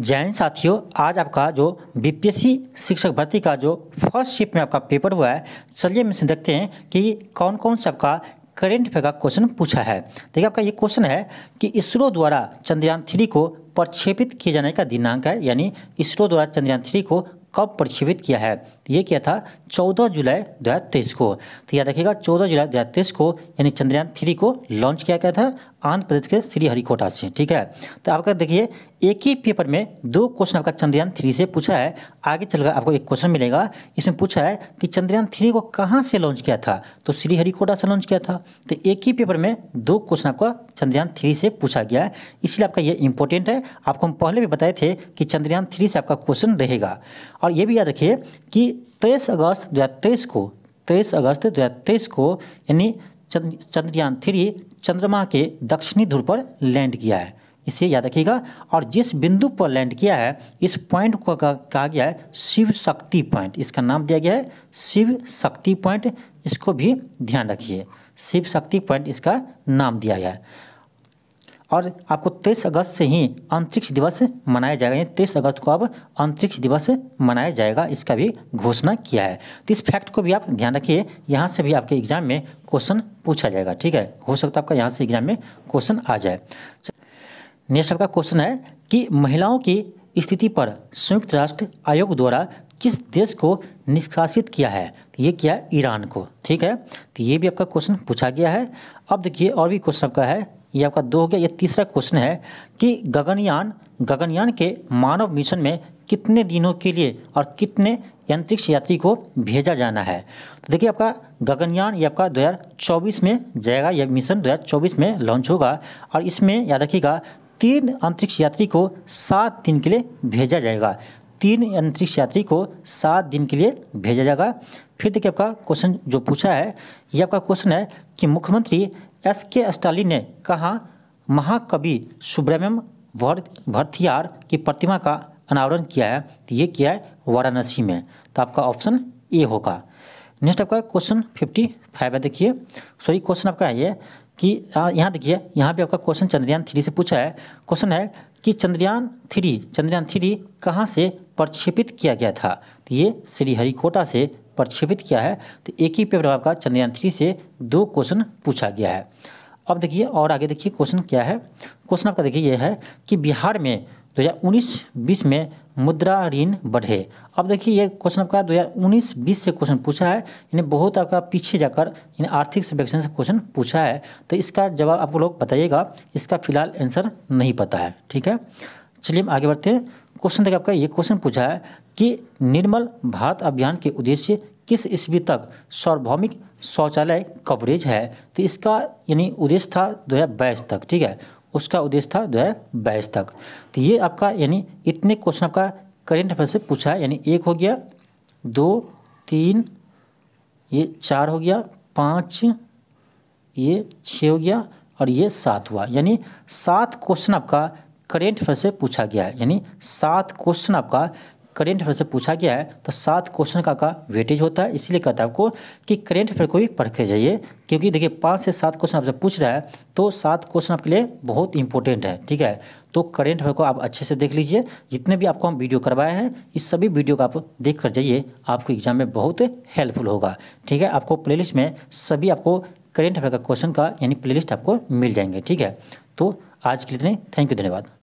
जैन साथियों आज आपका जो बीपीएससी शिक्षक भर्ती का जो फर्स्ट शिफ्ट में आपका पेपर हुआ है चलिए मैं देखते हैं कि कौन कौन सा आपका करेंट अफेयर का क्वेश्चन पूछा है देखिए आपका ये क्वेश्चन है कि इसरो द्वारा चंद्रयान थ्री को प्रक्षेपित किए जाने का दिनांक है यानी इसरो द्वारा चंद्रयान थ्री को कब प्रक्षेपित किया है ये किया था 14 जुलाई 2023 को तो याद रखिएगा 14 जुलाई 2023 को यानी चंद्रयान थ्री को लॉन्च किया गया था आंध्र प्रदेश के श्री हरिकोटा से ठीक है तो आपका देखिए एक ही पेपर में दो क्वेश्चन आपका चंद्रयान थ्री से पूछा है आगे चलकर आपको एक क्वेश्चन मिलेगा इसमें पूछा है कि चंद्रयान थ्री को कहाँ से लॉन्च किया था तो श्रीहरिकोटा से लॉन्च किया था तो एक ही पेपर में दो क्वेश्चन आपका चंद्रयान थ्री से पूछा गया है इसलिए आपका ये इंपॉर्टेंट है आपको हम पहले भी बताए थे कि चंद्रयान थ्री से आपका क्वेश्चन रहेगा और ये भी याद रखिए कि तेईस अगस्त दो को तेईस अगस्त दो को यानी चंद्रयान थ्री चंद्रमा के दक्षिणी ध्रुव पर लैंड किया है इसे याद रखिएगा और जिस बिंदु पर लैंड किया है इस पॉइंट को कहा गया है शिव शक्ति पॉइंट इसका नाम दिया गया है शिव शक्ति पॉइंट इसको भी ध्यान रखिए शिव शक्ति पॉइंट इसका नाम दिया गया है और आपको तेईस अगस्त से ही अंतरिक्ष दिवस मनाया जाएगा यानी तेईस अगस्त को अब अंतरिक्ष दिवस मनाया जाएगा इसका भी घोषणा किया है तो इस फैक्ट को भी आप ध्यान रखिए यहाँ से भी आपके एग्जाम में क्वेश्चन पूछा जाएगा ठीक है हो सकता है आपका यहाँ से एग्जाम में क्वेश्चन आ जाए नेक्स्ट आपका क्वेश्चन है कि महिलाओं की स्थिति पर संयुक्त राष्ट्र आयोग द्वारा किस देश को निष्कासित किया है तो ये किया ईरान को ठीक है तो ये भी आपका क्वेश्चन पूछा गया है अब देखिए और भी क्वेश्चन आपका है ये आपका दो हो गया ये तीसरा क्वेश्चन है कि गगनयान गगनयान के मानव मिशन में कितने दिनों के लिए और कितने अंतरिक्ष यात्री को भेजा जाना है तो देखिए आपका गगनयान ये आपका 2024 में जाएगा यह मिशन 2024 में लॉन्च होगा और इसमें याद रखिएगा तीन अंतरिक्ष यात्री को सात दिन के लिए भेजा जाएगा तीन अंतरिक्ष यात्री को सात दिन के लिए भेजा जाएगा फिर देखिए आपका क्वेश्चन जो पूछा है ये आपका क्वेश्चन है कि मुख्यमंत्री एस के स्टालिन ने कहा महाकवि सुब्रमण्यम भरथियार की प्रतिमा का अनावरण किया है तो ये किया है वाराणसी में तो आपका ऑप्शन ए होगा नेक्स्ट आपका क्वेश्चन फिफ्टी फाइव है देखिए सॉरी क्वेश्चन आपका है ये कि यहाँ देखिए यहाँ पे आपका क्वेश्चन चंद्रयान थ्री से पूछा है क्वेश्चन है कि चंद्रयान थ्री चंद्रयान थ्री कहाँ से प्रक्षेपित किया गया था तो ये श्रीहरिकोटा से प्रक्षेपित किया है तो एक ही पेपर आपका चंद्रयान थ्री से दो क्वेश्चन पूछा गया है अब देखिए और आगे देखिए क्वेश्चन क्या है क्वेश्चन आपका देखिए यह है कि बिहार में दो उन्नीस बीस में मुद्रा ऋण बढ़े अब देखिए ये क्वेश्चन आपका दो हजार उन्नीस बीस से क्वेश्चन पूछा है इन्हें बहुत आपका पीछे जाकर इन आर्थिक सर्वेक्षण से क्वेश्चन पूछा है तो इसका जवाब आप लोग बताइएगा इसका फिलहाल आंसर नहीं पता है ठीक है चलिए हम आगे बढ़ते हैं क्वेश्चन देखिए आपका ये क्वेश्चन पूछा है कि निर्मल भारत अभियान के उद्देश्य किस ईस्वी तक सार्वभौमिक शौचालय कवरेज है तो इसका यानी उद्देश्य था दो तक ठीक है उसका उद्देश्य था दो हज़ार बाईस तक तो ये आपका यानी इतने क्वेश्चन आपका करेंट अफेयर से पूछा है यानी एक हो गया दो तीन ये चार हो गया पाँच ये छः हो गया और ये सात हुआ यानी सात क्वेश्चन आपका करेंट अफेयर से पूछा गया है यानी सात क्वेश्चन आपका करेंट अफेयर से पूछा गया है तो सात क्वेश्चन का का वेटेज होता है इसीलिए कहता है आपको कि करेंट अफेयर को भी पढ़ के जाइए क्योंकि देखिए पाँच से सात क्वेश्चन आपसे पूछ रहा है तो सात क्वेश्चन आपके लिए बहुत इंपॉर्टेंट है ठीक है तो करेंट अफेयर को आप अच्छे से देख लीजिए जितने भी आपको हम वीडियो करवाए हैं इस सभी वीडियो को आप देख कर जाइए आपको एग्जाम में बहुत हेल्पफुल होगा ठीक है आपको प्ले में सभी आपको करेंट अफेयर का क्वेश्चन का यानी प्ले आपको मिल जाएंगे ठीक है तो आज के लिए इतने थैंक यू धन्यवाद